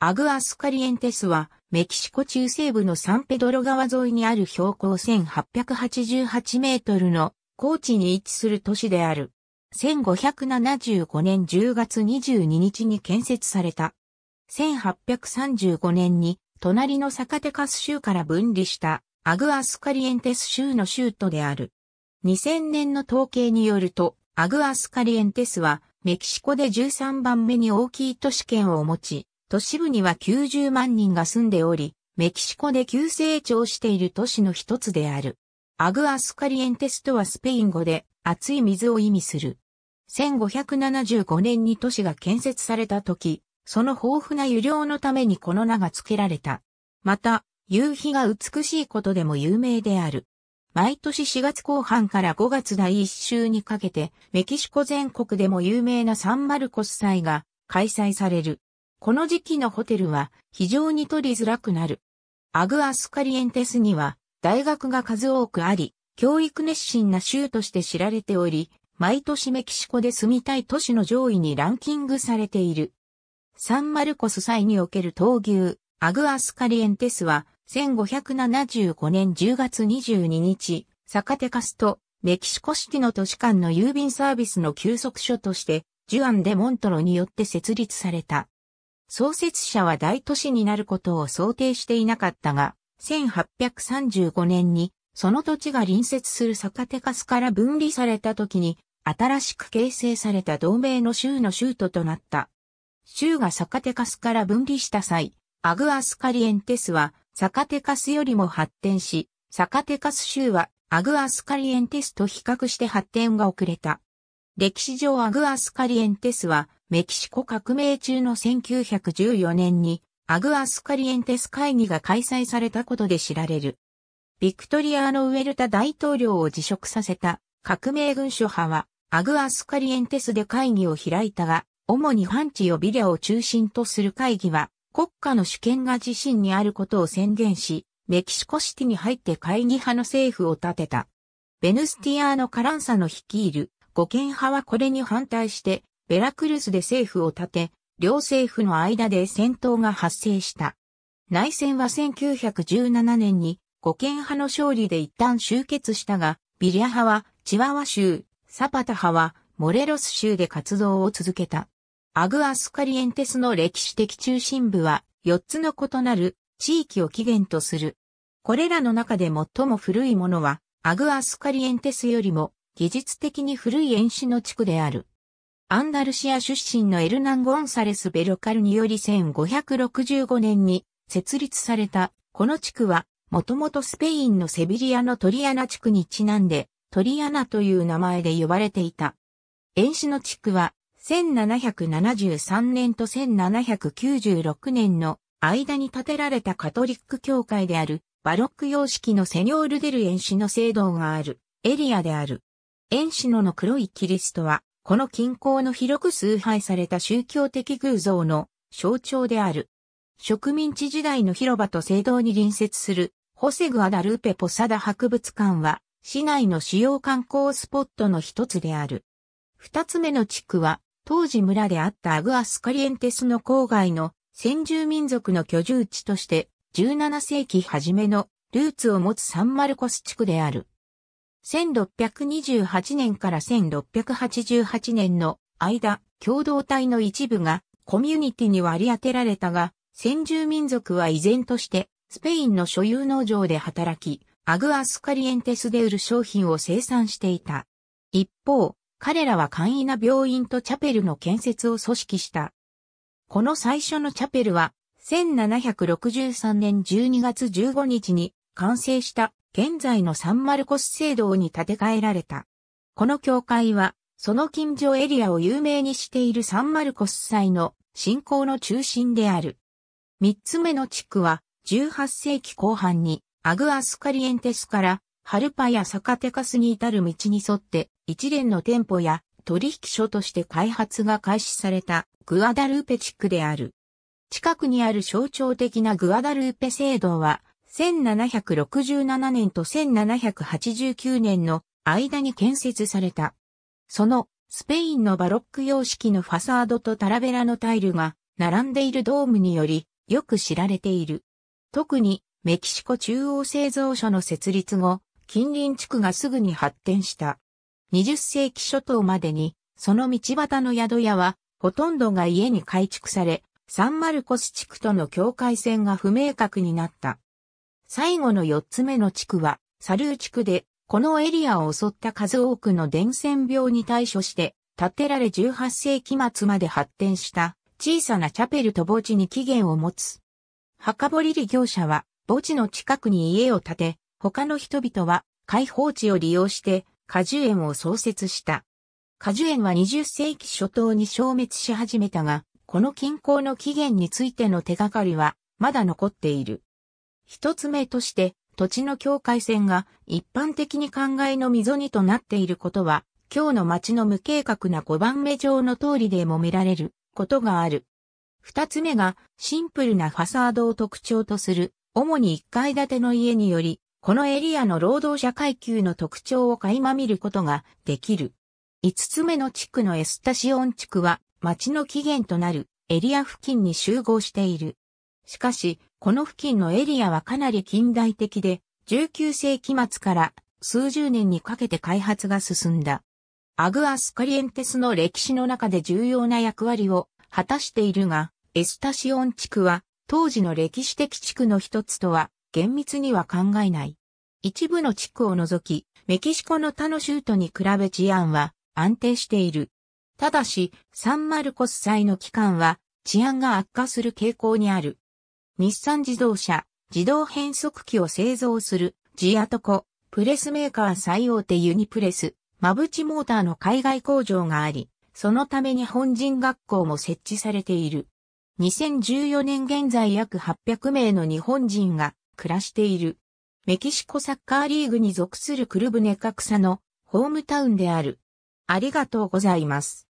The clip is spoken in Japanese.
アグアスカリエンテスは、メキシコ中西部のサンペドロ川沿いにある標高1888メートルの高地に位置する都市である。1575年10月22日に建設された。1835年に、隣のサカテカス州から分離したアグアスカリエンテス州の州都である。2000年の統計によると、アグアスカリエンテスは、メキシコで13番目に大きい都市圏を持ち、都市部には90万人が住んでおり、メキシコで急成長している都市の一つである。アグアスカリエンテスとはスペイン語で熱い水を意味する。1575年に都市が建設された時、その豊富な湯量のためにこの名が付けられた。また、夕日が美しいことでも有名である。毎年4月後半から5月第1週にかけて、メキシコ全国でも有名なサンマルコス祭が開催される。この時期のホテルは非常に取りづらくなる。アグアスカリエンテスには大学が数多くあり、教育熱心な州として知られており、毎年メキシコで住みたい都市の上位にランキングされている。サンマルコス祭における闘牛、アグアスカリエンテスは、1575年10月22日、サカテカスとメキシコシティの都市間の郵便サービスの休息所として、ジュアン・デ・モントロによって設立された。創設者は大都市になることを想定していなかったが、1835年にその土地が隣接するサカテカスから分離された時に、新しく形成された同盟の州の州都となった。州がサカテカスから分離した際、アグアスカリエンテスはサカテカスよりも発展し、サカテカス州はアグアスカリエンテスと比較して発展が遅れた。歴史上アグアスカリエンテスはメキシコ革命中の1914年にアグアスカリエンテス会議が開催されたことで知られる。ビクトリアーノ・ウェルタ大統領を辞職させた革命軍諸派はアグアスカリエンテスで会議を開いたが、主にハンチヨビリャを中心とする会議は国家の主権が自身にあることを宣言し、メキシコシティに入って会議派の政府を立てた。ベヌスティアーノ・カランサの率いる五権派はこれに反対してベラクルスで政府を立て、両政府の間で戦闘が発生した。内戦は1917年に五憲派の勝利で一旦終結したが、ビリア派はチワワ州、サパタ派はモレロス州で活動を続けた。アグアスカリエンテスの歴史的中心部は4つの異なる地域を起源とする。これらの中で最も古いものはアグアスカリエンテスよりも技術的に古い演習の地区である。アンダルシア出身のエルナン・ゴンサレス・ベロカルにより1565年に設立された、この地区は、もともとスペインのセビリアのトリアナ地区にちなんで、トリアナという名前で呼ばれていた。遠視の地区は、1773年と1796年の間に建てられたカトリック教会である、バロック様式のセニョールデル遠視の聖堂がある、エリアである。遠視のの黒いキリストは、この近郊の広く崇拝された宗教的偶像の象徴である。植民地時代の広場と聖堂に隣接するホセグアダルーペポサダ博物館は市内の主要観光スポットの一つである。二つ目の地区は当時村であったアグアスカリエンテスの郊外の先住民族の居住地として17世紀初めのルーツを持つサンマルコス地区である。1628年から1688年の間、共同体の一部がコミュニティに割り当てられたが、先住民族は依然としてスペインの所有農場で働き、アグアスカリエンテスで売る商品を生産していた。一方、彼らは簡易な病院とチャペルの建設を組織した。この最初のチャペルは、1763年12月15日に完成した現在のサンマルコス聖堂に建て替えられた。この教会は、その近所エリアを有名にしているサンマルコス祭の信仰の中心である。三つ目の地区は、18世紀後半に、アグアスカリエンテスから、ハルパやサカテカスに至る道に沿って、一連の店舗や取引所として開発が開始されたグアダルーペ地区である。近くにある象徴的なグアダルーペ聖堂は、1767年と1789年の間に建設された。そのスペインのバロック様式のファサードとタラベラのタイルが並んでいるドームによりよく知られている。特にメキシコ中央製造所の設立後、近隣地区がすぐに発展した。20世紀初頭までに、その道端の宿屋は、ほとんどが家に改築され、サンマルコス地区との境界線が不明確になった。最後の4つ目の地区は、サルー地区で、このエリアを襲った数多くの伝染病に対処して、建てられ18世紀末まで発展した小さなチャペルと墓地に起源を持つ。墓堀利業者は墓地の近くに家を建て、他の人々は開放地を利用して果樹園を創設した。果樹園は20世紀初頭に消滅し始めたが、この近郊の起源についての手がかりはまだ残っている。一つ目として、土地の境界線が一般的に考えの溝にとなっていることは、今日の町の無計画な5番目上の通りでも見られることがある。二つ目が、シンプルなファサードを特徴とする、主に1階建ての家により、このエリアの労働者階級の特徴を垣間見ることができる。五つ目の地区のエスタシオン地区は、町の起源となるエリア付近に集合している。しかし、この付近のエリアはかなり近代的で、19世紀末から数十年にかけて開発が進んだ。アグアスカリエンテスの歴史の中で重要な役割を果たしているが、エスタシオン地区は当時の歴史的地区の一つとは厳密には考えない。一部の地区を除き、メキシコの他の州都に比べ治安は安定している。ただし、サンマルコス祭の期間は治安が悪化する傾向にある。日産自動車、自動変速機を製造する、ジアトコ、プレスメーカー最大手ユニプレス、マブチモーターの海外工場があり、そのために本人学校も設置されている。2014年現在約800名の日本人が暮らしている。メキシコサッカーリーグに属するクルブネカクサのホームタウンである。ありがとうございます。